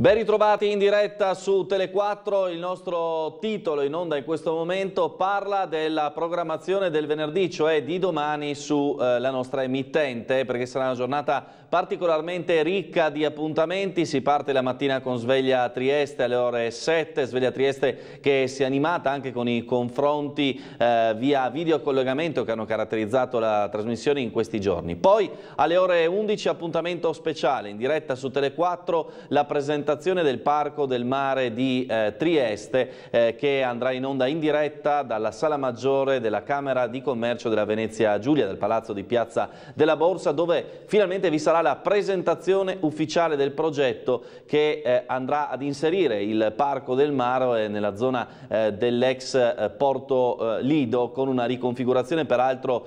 Ben ritrovati in diretta su Tele4, il nostro titolo in onda in questo momento parla della programmazione del venerdì, cioè di domani sulla eh, nostra emittente, perché sarà una giornata particolarmente ricca di appuntamenti, si parte la mattina con Sveglia Trieste alle ore 7, Sveglia Trieste che si è animata anche con i confronti eh, via videocollegamento che hanno caratterizzato la trasmissione in questi giorni. Poi alle ore 11 appuntamento speciale in diretta su Tele4 la presentazione presentazione del Parco del Mare di eh, Trieste eh, che andrà in onda in diretta dalla Sala Maggiore della Camera di Commercio della Venezia Giulia, del Palazzo di Piazza della Borsa, dove finalmente vi sarà la presentazione ufficiale del progetto che eh, andrà ad inserire il Parco del Mare eh, nella zona eh, dell'ex eh, Porto Lido con una riconfigurazione peraltro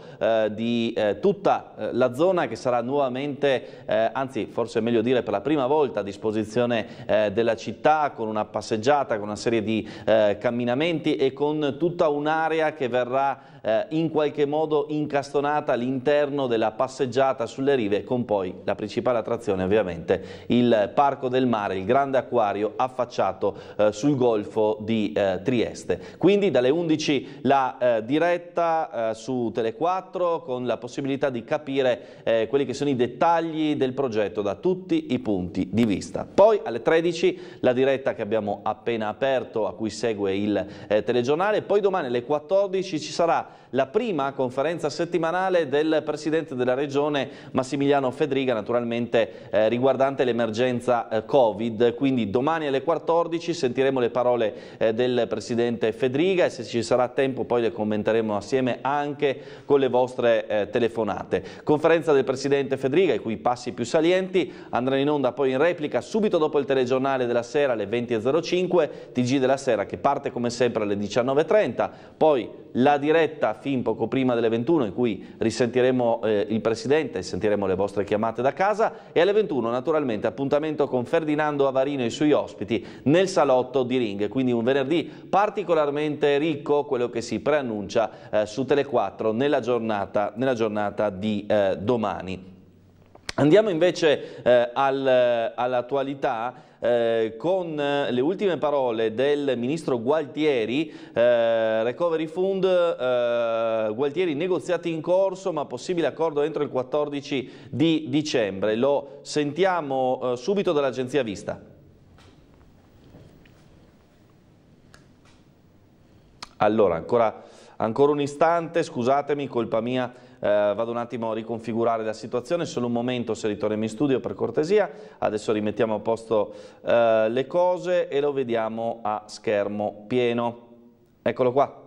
di tutta la zona che sarà nuovamente, anzi forse è meglio dire per la prima volta, a disposizione eh, della città, con una passeggiata, con una serie di eh, camminamenti e con tutta un'area che verrà eh, in qualche modo incastonata all'interno della passeggiata sulle rive con poi la principale attrazione ovviamente il Parco del Mare, il grande acquario affacciato eh, sul Golfo di eh, Trieste. Quindi dalle 11 la diretta su Tele4 con la possibilità di capire quelli che sono i dettagli del progetto da tutti i punti di vista. Poi alle 13, la diretta che abbiamo appena aperto, a cui segue il eh, telegiornale. Poi domani alle 14 ci sarà la prima conferenza settimanale del Presidente della Regione Massimiliano Fedriga, naturalmente eh, riguardante l'emergenza eh, Covid. Quindi domani alle 14 sentiremo le parole eh, del Presidente Fedriga e se ci sarà tempo poi le commenteremo assieme anche con le vostre eh, telefonate. Conferenza del Presidente Fedriga, i cui passi più salienti andranno in onda poi in replica subito dopo il telegiornale regionale della sera alle 20.05, TG della sera che parte come sempre alle 19.30, poi la diretta fin poco prima delle 21 in cui risentiremo eh, il Presidente e sentiremo le vostre chiamate da casa e alle 21 naturalmente appuntamento con Ferdinando Avarino e i suoi ospiti nel salotto di Ring, quindi un venerdì particolarmente ricco quello che si preannuncia eh, su Tele4 nella giornata, nella giornata di eh, domani. Andiamo invece eh, al, all'attualità eh, con le ultime parole del ministro Gualtieri, eh, Recovery Fund, eh, Gualtieri negoziati in corso ma possibile accordo entro il 14 di dicembre. Lo sentiamo eh, subito dall'agenzia Vista. Allora, ancora, ancora un istante, scusatemi, colpa mia eh, vado un attimo a riconfigurare la situazione, solo un momento se ritorniamo in studio per cortesia, adesso rimettiamo a posto eh, le cose e lo vediamo a schermo pieno. Eccolo qua.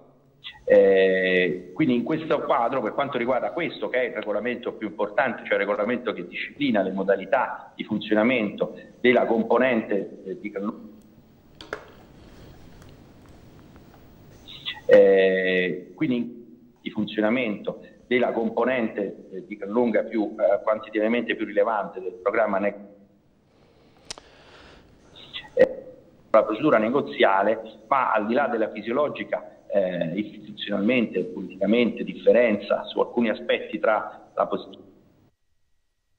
Eh, quindi in questo quadro, per quanto riguarda questo, che è il regolamento più importante, cioè il regolamento che disciplina le modalità di funzionamento della componente eh, di eh, quindi di funzionamento della componente eh, di gran lunga più eh, quantitativamente più rilevante del programma eh, La procedura negoziale va al di là della fisiologica eh, istituzionalmente e politicamente differenza su alcuni aspetti tra la posizione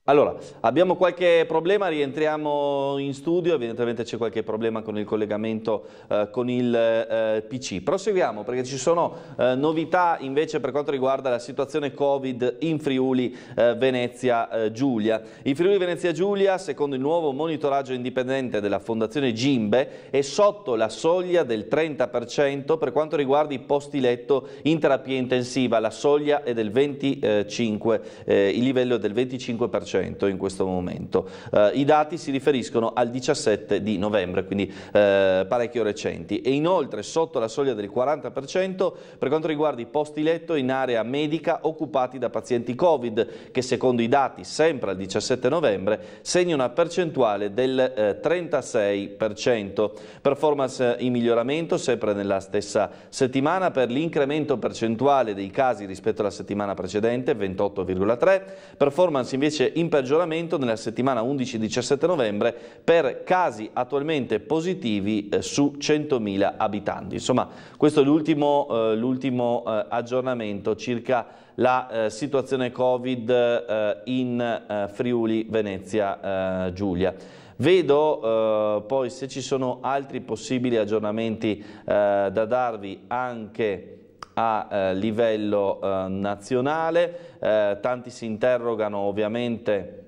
allora, abbiamo qualche problema, rientriamo in studio, evidentemente c'è qualche problema con il collegamento eh, con il eh, PC. Proseguiamo perché ci sono eh, novità invece per quanto riguarda la situazione Covid in Friuli eh, Venezia eh, Giulia. In Friuli Venezia Giulia, secondo il nuovo monitoraggio indipendente della Fondazione Gimbe, è sotto la soglia del 30% per quanto riguarda i posti letto in terapia intensiva, la soglia è del 25, eh, il livello è del 25%. 2% in questo momento. Eh, I dati si riferiscono al 17 di novembre, quindi eh, parecchio recenti. E inoltre sotto la soglia del 40% per quanto riguarda i posti letto in area medica occupati da pazienti Covid, che secondo i dati sempre al 17 novembre segna una percentuale del eh, 36%. Performance in miglioramento sempre nella stessa settimana per l'incremento percentuale dei casi rispetto alla settimana precedente, 28,3. Performance invece in in peggioramento nella settimana 11-17 novembre per casi attualmente positivi eh, su 100.000 abitanti. Insomma, questo è l'ultimo eh, eh, aggiornamento circa la eh, situazione Covid eh, in eh, Friuli, Venezia, Giulia. Vedo poi se ci sono altri possibili aggiornamenti da darvi anche a eh, livello eh, nazionale, eh, tanti si interrogano ovviamente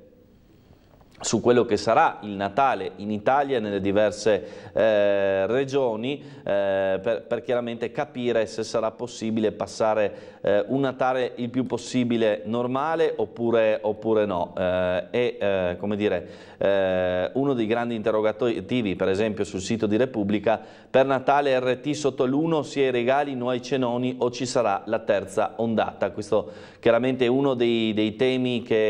su quello che sarà il Natale in Italia, nelle diverse eh, regioni, eh, per, per, chiaramente capire se sarà possibile passare eh, un Natale il più possibile normale oppure, oppure no. Eh, e eh, come dire, eh, uno dei grandi interrogativi, per esempio sul sito di Repubblica, per Natale RT sotto l'1 si sia i regali, nuovi cenoni o ci sarà la terza ondata. Questo chiaramente è uno dei, dei temi che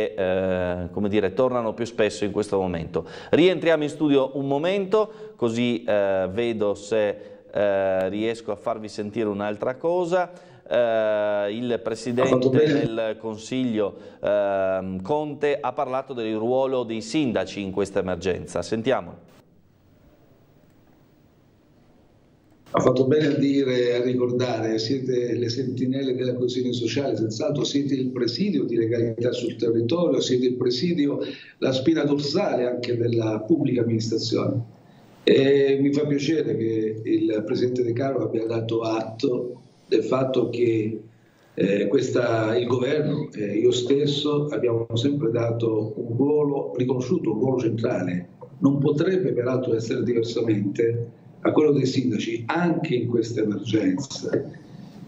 come dire, tornano più spesso successo in questo momento. Rientriamo in studio un momento, così eh, vedo se eh, riesco a farvi sentire un'altra cosa. Eh, il Presidente del Consiglio ehm, Conte ha parlato del ruolo dei sindaci in questa emergenza. Sentiamo. Ha fatto bene a dire, e a ricordare, siete le sentinelle della coesione sociale, senz'altro siete il presidio di legalità sul territorio, siete il presidio, la spina dorsale anche della pubblica amministrazione. E mi fa piacere che il Presidente De Caro abbia dato atto del fatto che eh, questa, il governo e eh, io stesso abbiamo sempre dato un ruolo, riconosciuto un ruolo centrale. Non potrebbe peraltro essere diversamente a quello dei sindaci anche in questa emergenza.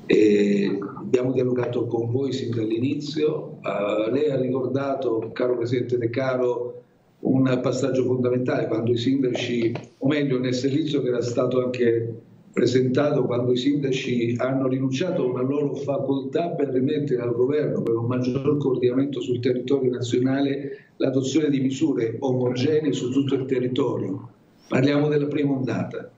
E abbiamo dialogato con voi sin dall'inizio, uh, lei ha ricordato, caro Presidente De Caro, un passaggio fondamentale quando i sindaci, o meglio nel servizio che era stato anche presentato, quando i sindaci hanno rinunciato a una loro facoltà per rimettere al governo, per un maggior coordinamento sul territorio nazionale, l'adozione di misure omogenee su tutto il territorio. Parliamo della prima ondata.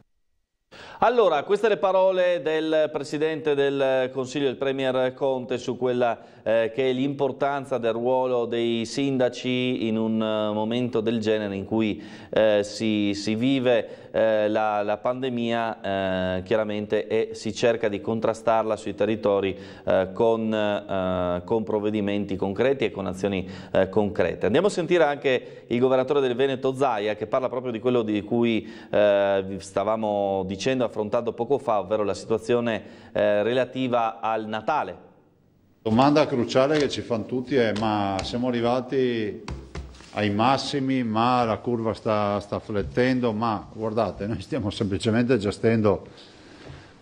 Allora, queste le parole del Presidente del Consiglio, il Premier Conte, su quella eh, che è l'importanza del ruolo dei sindaci in un uh, momento del genere in cui eh, si, si, vive eh, la, la, pandemia eh, chiaramente e si cerca di contrastarla sui territori eh, con, con, provvedimenti concreti e con azioni concrete. Andiamo a sentire anche il governatore del Veneto Zaia che parla proprio di quello di cui stavamo dicendo affrontato poco fa, ovvero la situazione eh, relativa al Natale. Domanda cruciale che ci fanno tutti è ma siamo arrivati ai massimi, ma la curva sta, sta flettendo, ma guardate, noi stiamo semplicemente gestendo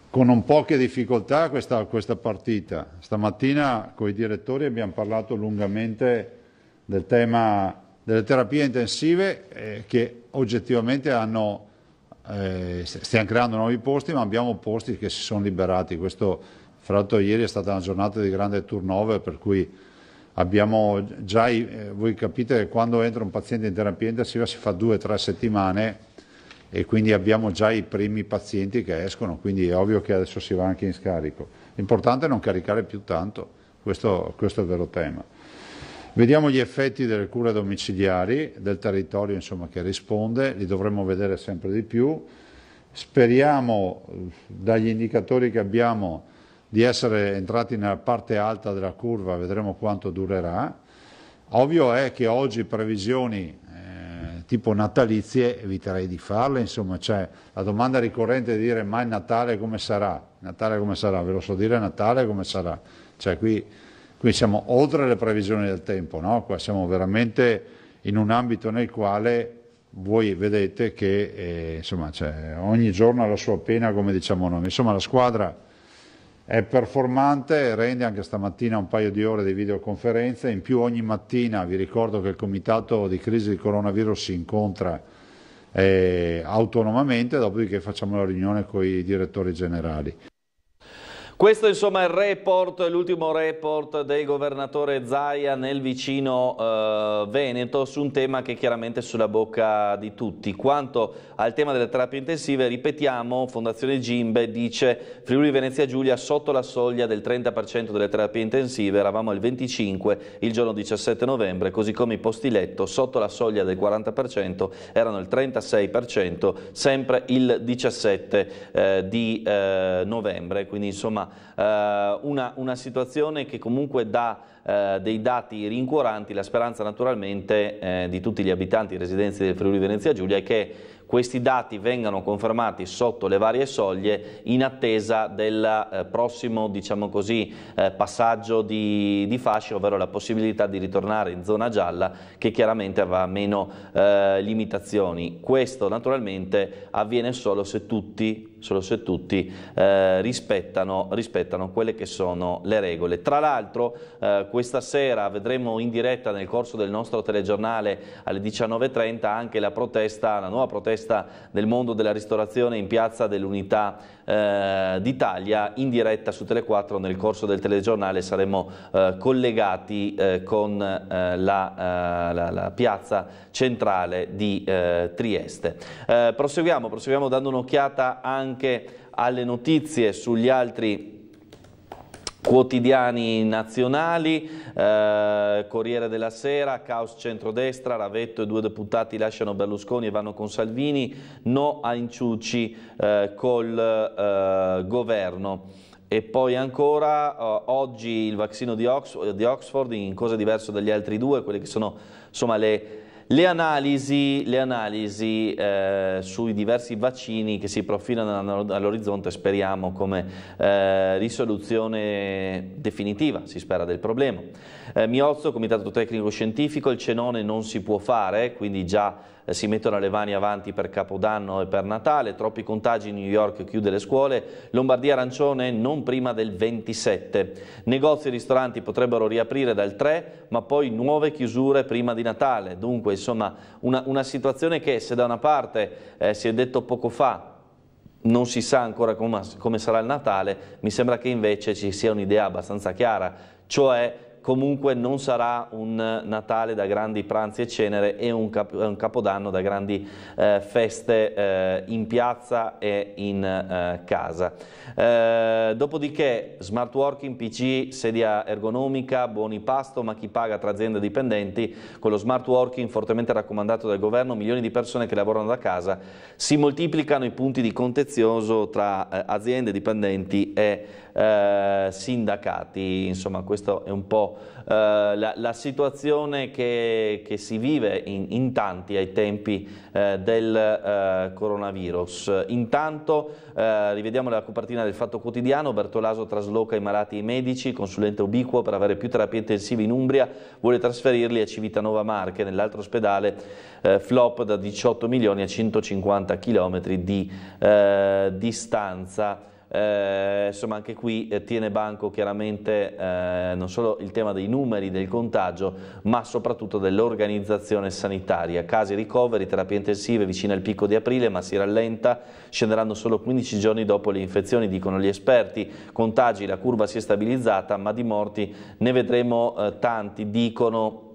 con un po' poche difficoltà questa, questa partita. Stamattina con i direttori abbiamo parlato lungamente del tema delle terapie intensive eh, che oggettivamente hanno eh, stiamo creando nuovi posti ma abbiamo posti che si sono liberati, questo fra l'altro ieri è stata una giornata di grande turnover per cui abbiamo già, eh, voi capite che quando entra un paziente in terapia intensiva si fa due o tre settimane e quindi abbiamo già i primi pazienti che escono, quindi è ovvio che adesso si va anche in scarico. L'importante è non caricare più tanto, questo, questo è il vero tema. Vediamo gli effetti delle cure domiciliari, del territorio insomma, che risponde, li dovremmo vedere sempre di più. Speriamo eh, dagli indicatori che abbiamo di essere entrati nella parte alta della curva, vedremo quanto durerà. Ovvio è che oggi previsioni eh, tipo natalizie eviterei di farle, insomma, cioè la domanda ricorrente di dire ma il Natale come sarà? Natale come sarà? Ve lo so dire Natale come sarà? Cioè qui Qui siamo oltre le previsioni del tempo, no? Qua siamo veramente in un ambito nel quale voi vedete che eh, insomma, cioè, ogni giorno ha la sua pena, come diciamo noi. Insomma, la squadra è performante, rende anche stamattina un paio di ore di videoconferenze, in più ogni mattina vi ricordo che il comitato di crisi di coronavirus si incontra eh, autonomamente, dopodiché facciamo la riunione con i direttori generali. Questo insomma è il report, l'ultimo report del governatore Zaia nel vicino eh, Veneto su un tema che chiaramente è sulla bocca di tutti. Quanto al tema delle terapie intensive, ripetiamo, Fondazione Gimbe dice Friuli Venezia Giulia sotto la soglia del 30% delle terapie intensive, eravamo al 25% il giorno 17 novembre, così come i posti letto sotto la soglia del 40% erano il 36%, sempre il 17 eh, di eh, novembre, quindi insomma eh, una, una, situazione che comunque dà eh, dei dati rincuoranti, la speranza naturalmente eh, di tutti gli abitanti residenti del Friuli Venezia Giulia è che questi dati vengano confermati sotto le varie soglie in attesa del eh, prossimo diciamo così, eh, passaggio di, di, fascia, ovvero la possibilità di ritornare in zona gialla che chiaramente avrà meno eh, limitazioni. Questo naturalmente avviene solo se tutti solo se tutti eh, rispettano, rispettano, quelle che sono le regole. Tra l'altro eh, questa sera vedremo in diretta nel corso del nostro telegiornale alle 19.30 anche la protesta, la nuova protesta del mondo della ristorazione in piazza dell'Unità eh, d'Italia in diretta su Tele4 nel corso del telegiornale saremo eh, collegati eh, con eh, la, la, la, piazza centrale di Trieste. proseguiamo, proseguiamo dando un'occhiata anche anche alle notizie sugli altri quotidiani nazionali, eh, Corriere della Sera, caos centrodestra, Ravetto e due deputati lasciano Berlusconi e vanno con Salvini, no a inciucci eh, col eh, governo. E poi ancora, eh, oggi il vaccino di, Ox di Oxford in cosa diverso dagli altri due, quelle che sono insomma, le le analisi, le analisi eh, sui diversi vaccini che si profilano all'orizzonte speriamo come eh, risoluzione definitiva, si spera, del problema. Eh, Miozzo, Comitato Tecnico Scientifico, il cenone non si può fare, quindi già eh, si mettono le mani avanti per Capodanno e per Natale, troppi contagi, New York chiude le scuole, Lombardia arancione non prima del 27. Negozi e ristoranti potrebbero riaprire dal 3, ma poi nuove chiusure prima di Natale. Dunque, insomma, una, una situazione che se da una parte eh, si è detto poco fa non si sa ancora come, come sarà il Natale, mi sembra che invece ci sia un'idea abbastanza chiara, cioè comunque non sarà un Natale da grandi pranzi e cenere e un, cap un Capodanno da grandi eh, feste eh, in piazza e in eh, casa. Eh, dopodiché smart working, PC, sedia ergonomica, buoni pasto, ma chi paga tra aziende e dipendenti, con lo smart working fortemente raccomandato dal governo, milioni di persone che lavorano da casa, si moltiplicano i punti di contenzioso tra eh, aziende dipendenti e dipendenti eh, sindacati. Insomma, questa è un po' eh, la, la, situazione che, che si vive in, in, tanti ai tempi eh, del eh, coronavirus. Intanto eh, rivediamo la copertina del Fatto Quotidiano, Bertolaso trasloca i malati e i medici, consulente ubiquo per avere più terapie intensive in Umbria, vuole trasferirli a Civitanova Marche, nell'altro ospedale eh, flop da 18 milioni a 150 chilometri di distanza eh, insomma anche qui eh, tiene banco chiaramente eh, non solo il tema dei numeri del contagio ma soprattutto dell'organizzazione sanitaria, casi ricoveri, terapie intensive vicine al picco di aprile ma si rallenta, scenderanno solo 15 giorni dopo le infezioni dicono gli esperti, contagi la curva si è stabilizzata ma di morti ne vedremo eh, tanti dicono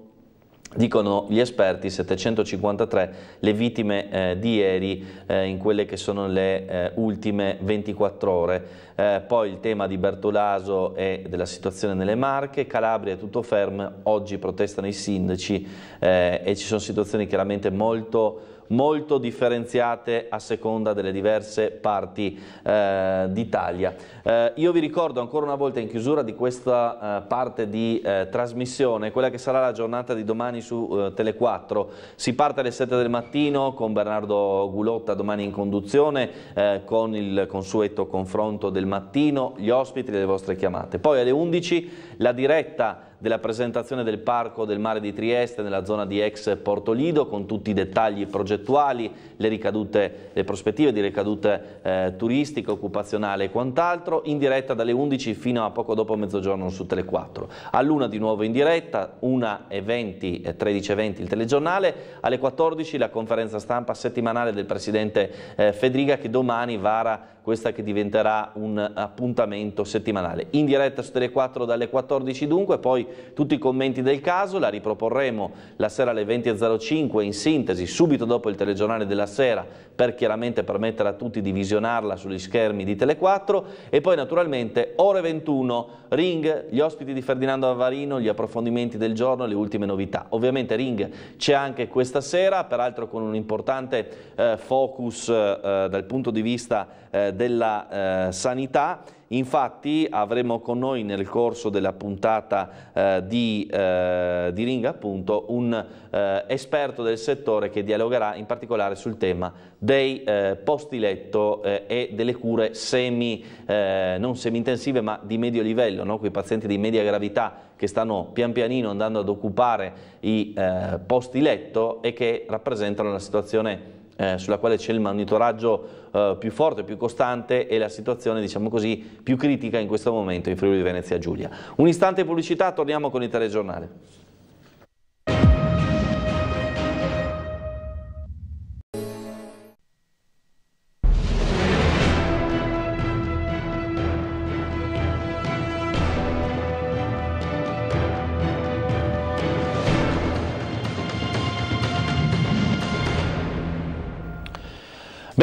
dicono gli esperti 753 le vittime eh, di ieri eh, in quelle che sono le eh, ultime 24 ore eh, poi il tema di Bertolaso e della situazione nelle Marche Calabria è tutto fermo oggi protestano i sindaci eh, e ci sono situazioni chiaramente molto molto differenziate a seconda delle diverse parti eh, d'Italia. Eh, io vi ricordo ancora una volta in chiusura di questa eh, parte di eh, trasmissione, quella che sarà la giornata di domani su eh, Tele4. Si parte alle 7 del mattino con Bernardo Gulotta domani in conduzione, eh, con il consueto confronto del mattino, gli ospiti e le vostre chiamate. Poi alle 11 la diretta della presentazione del Parco del Mare di Trieste nella zona di ex Porto Lido con tutti i dettagli progettuali, le, ricadute, le prospettive di ricadute eh, turistiche, occupazionali e quant'altro, in diretta dalle 11 fino a poco dopo mezzogiorno su Tele 4. All'una di nuovo in diretta, 1.20 e 13.20 eh, il telegiornale, alle 14 la conferenza stampa settimanale del Presidente eh, Federica che domani vara questa che diventerà un appuntamento settimanale. In diretta su Tele 4 dalle 14 dunque, poi tutti i commenti del caso, la riproporremo la sera alle 20.05 in sintesi, subito dopo il telegiornale della sera, per chiaramente permettere a tutti di visionarla sugli schermi di Tele 4 e poi naturalmente ore 21, Ring, gli ospiti di Ferdinando Avarino, gli approfondimenti del giorno, le ultime novità. Ovviamente Ring c'è anche questa sera, peraltro con un importante eh, focus eh, dal punto di vista eh, della eh, sanità. Infatti avremo con noi nel corso della puntata eh, di, eh, di, Ringa appunto, un eh, esperto del settore che dialogherà in particolare sul tema dei eh, posti letto e delle cure semi, non semi-intensive ma di medio livello, no? quei pazienti di media gravità che stanno pian pianino andando ad occupare i posti letto e che rappresentano una situazione eh, sulla quale c'è il monitoraggio eh, più forte, più costante e la situazione diciamo così, più critica in questo momento in Friuli Venezia Giulia. Un istante pubblicità, torniamo con il telegiornale.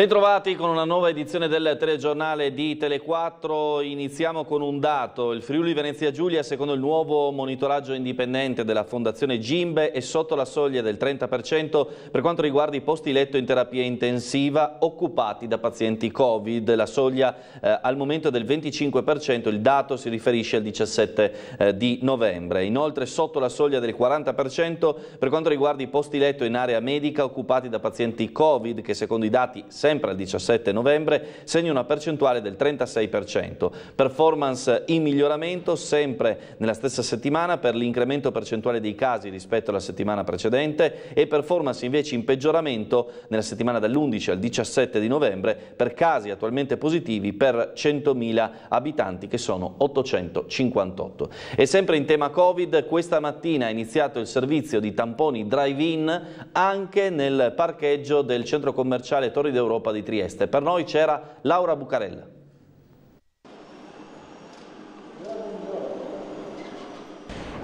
Bentrovati con una nuova edizione del telegiornale di Tele4. Iniziamo con un dato. Il Friuli Venezia Giulia, secondo il nuovo monitoraggio indipendente della Fondazione Gimbe, è sotto la soglia del 30% per quanto riguarda i posti letto in terapia intensiva occupati da pazienti Covid. La soglia eh, al momento è del 25%, il dato si riferisce al 17 eh, di novembre. Inoltre sotto la soglia del 40% per quanto riguarda i posti letto in area medica occupati da pazienti Covid, che secondo i dati sempre sempre al 17 novembre, segna una percentuale del 36%. Performance in miglioramento sempre nella stessa settimana per l'incremento percentuale dei casi rispetto alla settimana precedente e performance invece in peggioramento nella settimana dall'11 al 17 di novembre per casi attualmente positivi per 100.000 abitanti che sono 858. E sempre in tema Covid, questa mattina è iniziato il servizio di tamponi drive-in anche nel parcheggio del centro commerciale Torri d'Europa Coppa di Trieste. Per noi c'era Laura Bucarella.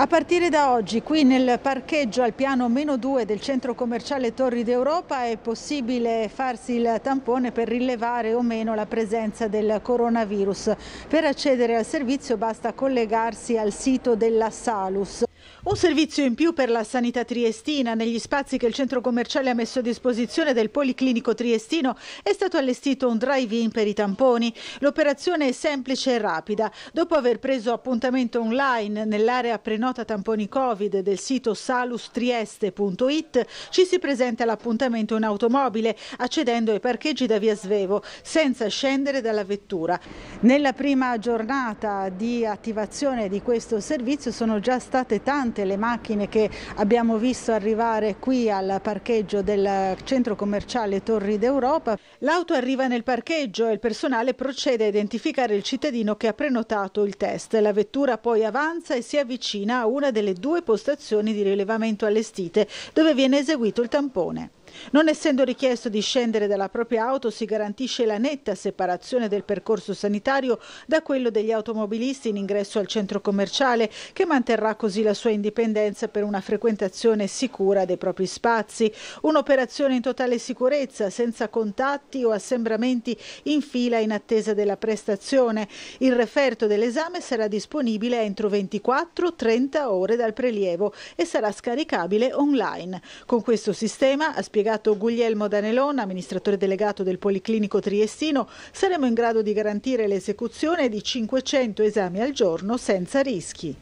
A partire da oggi qui nel parcheggio al piano meno 2 del centro commerciale Torri d'Europa è possibile farsi il tampone per rilevare o meno la presenza del coronavirus. Per accedere al servizio basta collegarsi al sito della Salus. Un servizio in più per la sanità triestina. Negli spazi che il centro commerciale ha messo a disposizione del Policlinico Triestino è stato allestito un drive-in per i tamponi. L'operazione è semplice e rapida. Dopo aver preso appuntamento online nell'area prenota tamponi Covid del sito salustrieste.it, ci si presenta all'appuntamento in automobile, accedendo ai parcheggi da via Svevo, senza scendere dalla vettura. Nella prima giornata di attivazione di questo servizio sono già state tante trovate le macchine che abbiamo visto arrivare qui al parcheggio del centro commerciale Torri d'Europa. L'auto arriva nel parcheggio e il personale procede a identificare il cittadino che ha prenotato il test. La vettura poi avanza e si avvicina a una delle due postazioni di rilevamento allestite dove viene eseguito il tampone. Non essendo richiesto di scendere dalla propria auto si garantisce la netta separazione del percorso sanitario da quello degli automobilisti in ingresso al centro commerciale che manterrà così la sua indipendenza per una frequentazione sicura dei propri spazi. Un'operazione in totale sicurezza senza contatti o assembramenti in fila in attesa della prestazione. Il referto dell'esame sarà disponibile entro 24-30 ore dal prelievo e sarà scaricabile online. Con questo sistema, ha spiegato spiegato Guglielmo Danelon, amministratore delegato del Policlinico Triestino, saremo in grado di garantire l'esecuzione di 500 esami al giorno senza rischi.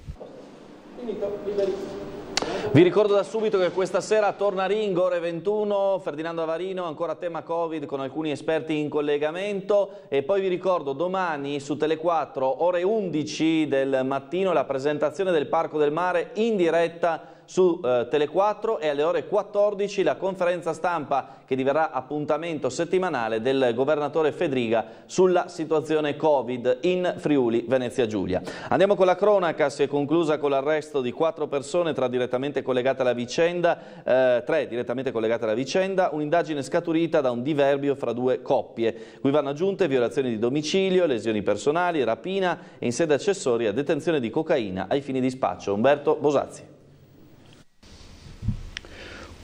Vi ricordo da subito che questa sera torna a Ringo, ore 21, Ferdinando Avarino, ancora tema Covid con alcuni esperti in collegamento e poi vi ricordo domani su Tele 4, ore 11 del mattino, la presentazione del Parco del Mare in diretta su eh, Tele4 e alle ore 14 la conferenza stampa che diverrà appuntamento settimanale del governatore Fedriga sulla situazione Covid in Friuli Venezia Giulia. Andiamo con la cronaca, si è conclusa con l'arresto di quattro persone, tre direttamente collegate alla vicenda, eh, tre direttamente collegate alla vicenda, un'indagine scaturita da un diverbio fra due coppie. Qui vanno aggiunte violazioni di domicilio, lesioni personali, rapina e in sede accessoria detenzione di cocaina ai fini di spaccio. Umberto Bosazzi.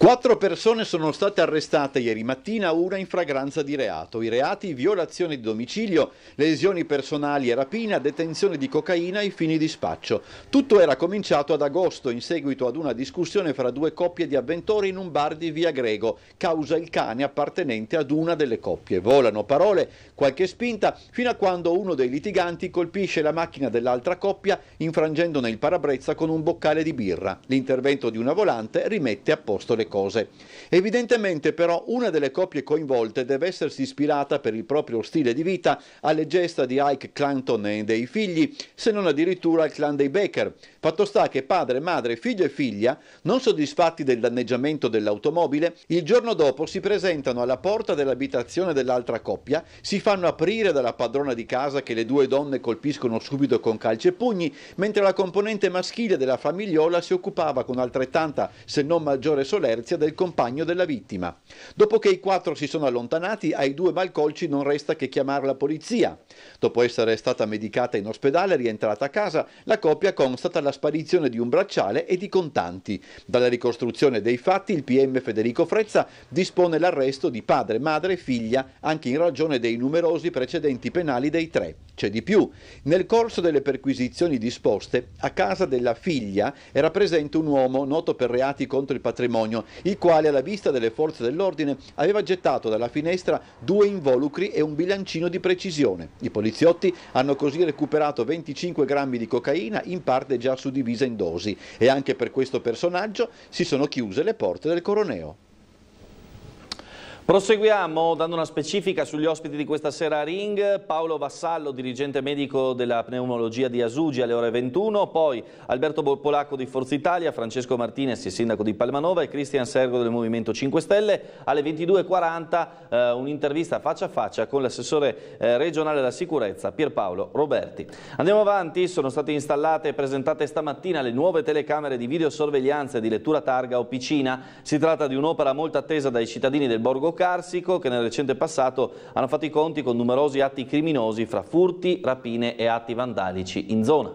Quattro persone sono state arrestate ieri mattina, una in fragranza di reato. I reati violazione di domicilio, lesioni personali e rapina, detenzione di cocaina ai fini di spaccio. Tutto era cominciato ad agosto in seguito ad una discussione fra due coppie di avventori in un bar di Via Grego, causa il cane appartenente ad una delle coppie. Volano parole, qualche spinta, fino a quando uno dei litiganti colpisce la macchina dell'altra coppia infrangendone il parabrezza con un boccale di birra. L'intervento di una volante rimette a posto le coppie cose. Evidentemente però una delle coppie coinvolte deve essersi ispirata per il proprio stile di vita alle gesta di Ike Clanton e dei figli, se non addirittura al clan dei Baker. Fatto sta che padre, madre, figlio e figlia, non soddisfatti del danneggiamento dell'automobile, il giorno dopo si presentano alla porta dell'abitazione dell'altra coppia, si fanno aprire dalla padrona di casa che le due donne colpiscono subito con calci e pugni, mentre la componente maschile della famigliola si occupava con altrettanta, se non maggiore solerzia, terza del compagno della vittima. Dopo che i quattro si sono allontanati, ai due malcolci non resta che chiamare la polizia. Dopo essere stata medicata in ospedale e rientrata a casa, la coppia constata la sparizione di un bracciale e di contanti. Dalla ricostruzione dei fatti, il PM Federico Frezza dispone l'arresto di padre, madre e figlia, anche in ragione dei numerosi precedenti penali dei tre. C'è di più. Nel corso delle perquisizioni disposte, a casa della figlia era presente un uomo noto per reati contro il patrimonio il quale alla vista delle forze dell'ordine aveva gettato dalla finestra due involucri e un bilancino di precisione. I poliziotti hanno così recuperato 25 grammi di cocaina, in parte già suddivisa in dosi, e anche per questo personaggio si sono chiuse le porte del coroneo. Proseguiamo dando una specifica sugli ospiti di questa sera a Ring, Paolo Vassallo, dirigente medico della pneumologia di Asugi alle ore 21, poi Alberto Polacco di Forza Italia, Francesco Martinez, sindaco di Palmanova e Cristian Sergo del Movimento 5 Stelle, alle 22.40 eh, un'intervista faccia a faccia con l'assessore eh, regionale della sicurezza Pierpaolo Roberti. Andiamo avanti, sono state installate e presentate stamattina le nuove telecamere di videosorveglianza e di lettura targa o piscina, si tratta di un'opera molto attesa dai cittadini del Borgo Carsico che nel recente passato hanno fatto i conti con numerosi atti criminosi fra furti, rapine e atti vandalici in zona.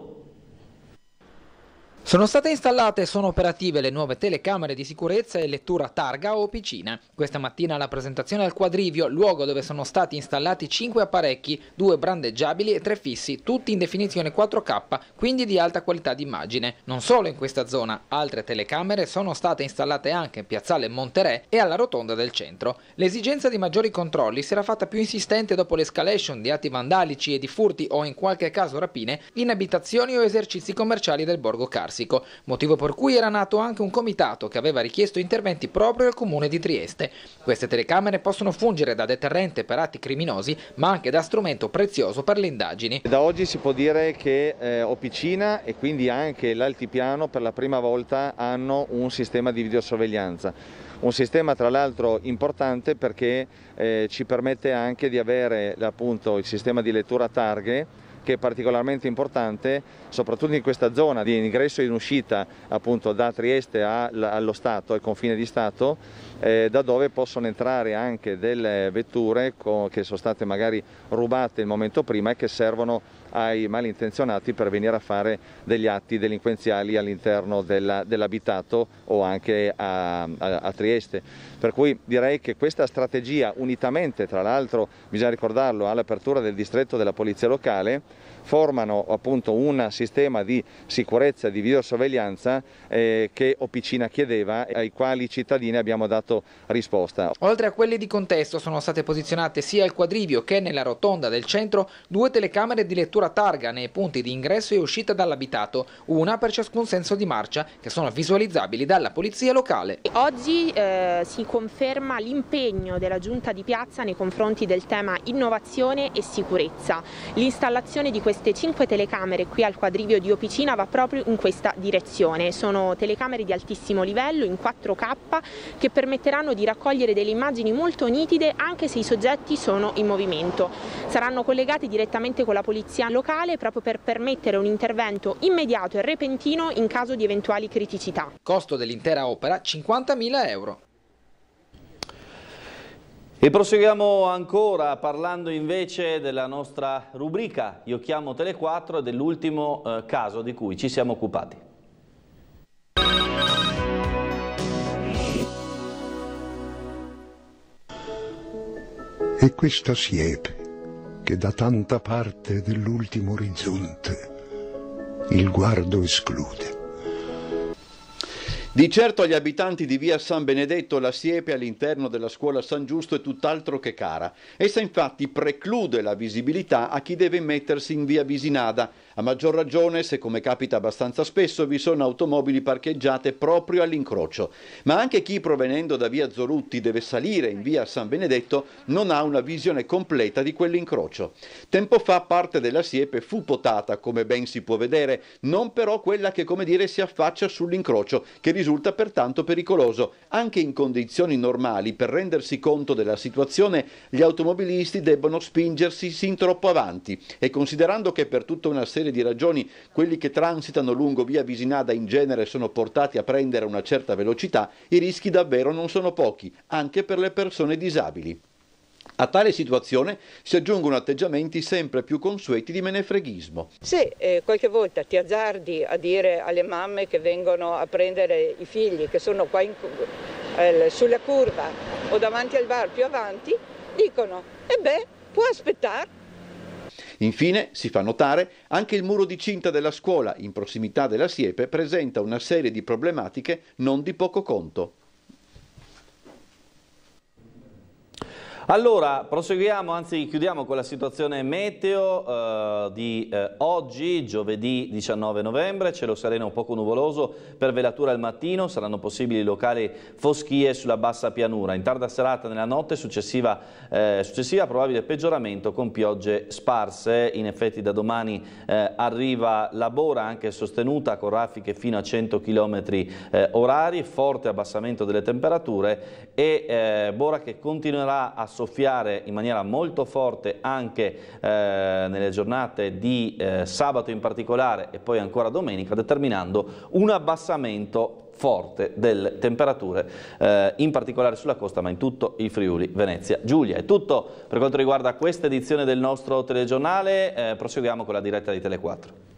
Sono state installate e sono operative le nuove telecamere di sicurezza e lettura targa o piscina. Questa mattina la presentazione al quadrivio, luogo dove sono stati installati 5 apparecchi, 2 brandeggiabili e 3 fissi, tutti in definizione 4K, quindi di alta qualità d'immagine. Non solo in questa zona, altre telecamere sono state installate anche in piazzale Monterè e alla rotonda del centro. L'esigenza di maggiori controlli si era fatta più insistente dopo l'escalation di atti vandalici e di furti o in qualche caso rapine in abitazioni o esercizi commerciali del borgo Carsi classico, motivo per cui era nato anche un comitato che aveva richiesto interventi proprio al comune di Trieste. Queste telecamere possono fungere da deterrente per atti criminosi, ma anche da strumento prezioso per le indagini. Da oggi si può dire che eh, Opicina e quindi anche l'altipiano per la prima volta hanno un sistema di videosorveglianza. Un sistema tra l'altro importante perché eh, ci permette anche di avere appunto, il sistema di lettura targhe che è particolarmente importante, soprattutto in questa zona di ingresso e in uscita appunto da Trieste allo Stato, al confine di Stato, eh, da dove possono entrare anche delle vetture che sono state magari rubate il momento prima e che servono ai malintenzionati per venire a fare degli atti delinquenziali all'interno dell'abitato dell o anche a, a, a, Trieste. Per cui direi che questa strategia unitamente, tra l'altro bisogna ricordarlo, all'apertura del distretto della polizia locale, formano appunto un sistema di sicurezza, e di videosorveglianza eh, che Opicina chiedeva e ai quali cittadini abbiamo dato risposta. Oltre a quelle di contesto sono state posizionate sia al quadrivio che nella rotonda del centro due telecamere di lettura addirittura targa nei punti di ingresso e uscita dall'abitato, una per ciascun senso di marcia, che sono visualizzabili dalla polizia locale. Oggi eh, si conferma l'impegno della giunta di piazza nei confronti del tema innovazione e sicurezza. L'installazione di queste cinque telecamere qui al quadrivio di Opicina va proprio in questa direzione. Sono telecamere di altissimo livello in 4K che permetteranno di raccogliere delle immagini molto nitide anche se i soggetti sono in movimento. Saranno collegati direttamente con la polizia locale proprio per permettere un intervento immediato e repentino in caso di eventuali criticità. Costo dell'intera opera 50.000 euro. E proseguiamo ancora parlando invece della nostra rubrica Io chiamo Tele4 e dell'ultimo eh, caso di cui ci siamo occupati. E questa siete, che da tanta parte dell'ultimo orizzonte il guardo esclude. Di certo agli abitanti di via San Benedetto la siepe all'interno della scuola San Giusto è tutt'altro che cara. Essa infatti preclude la visibilità a chi deve mettersi in via Visinada, a maggior ragione se, come capita abbastanza spesso, vi sono automobili parcheggiate proprio all'incrocio. Ma anche chi provenendo da via Zorutti deve salire in via San Benedetto non ha una visione completa di quell'incrocio. Tempo fa parte della siepe fu potata, come ben si può vedere, non però quella che, come dire, si affaccia sull'incrocio, che risulta pertanto pericoloso. Anche in condizioni normali, per rendersi conto della situazione, gli automobilisti debbono spingersi sin troppo avanti e considerando che per tutta una serie serie di ragioni quelli che transitano lungo via Visinada in genere sono portati a prendere una certa velocità, i rischi davvero non sono pochi, anche per le persone disabili. A tale situazione si aggiungono atteggiamenti sempre più consueti di menefreghismo. Se eh, qualche volta ti azzardi a dire alle mamme che vengono a prendere i figli, che sono qua in, eh, sulla curva o davanti al bar più avanti, dicono, e eh beh, può aspettare, Infine si fa notare anche il muro di cinta della scuola in prossimità della siepe presenta una serie di problematiche non di poco conto. Allora, proseguiamo, anzi chiudiamo con la situazione meteo eh, di eh, oggi, giovedì 19 novembre, cielo sereno poco nuvoloso, per velatura al mattino, saranno possibili locali foschie sulla bassa pianura, in tarda serata nella notte successiva, eh, successiva probabile peggioramento con piogge sparse, in effetti da domani eh, arriva la bora anche sostenuta con raffiche fino a 100 km eh, orari, forte abbassamento delle temperature e eh, bora che continuerà a soffiare in maniera molto forte anche eh, nelle giornate di eh, sabato in particolare e poi ancora domenica, determinando un abbassamento forte delle temperature, eh, in particolare sulla costa, ma in tutto il Friuli, Venezia, Giulia. È tutto per quanto riguarda questa edizione del nostro telegiornale, eh, proseguiamo con la diretta di Tele4.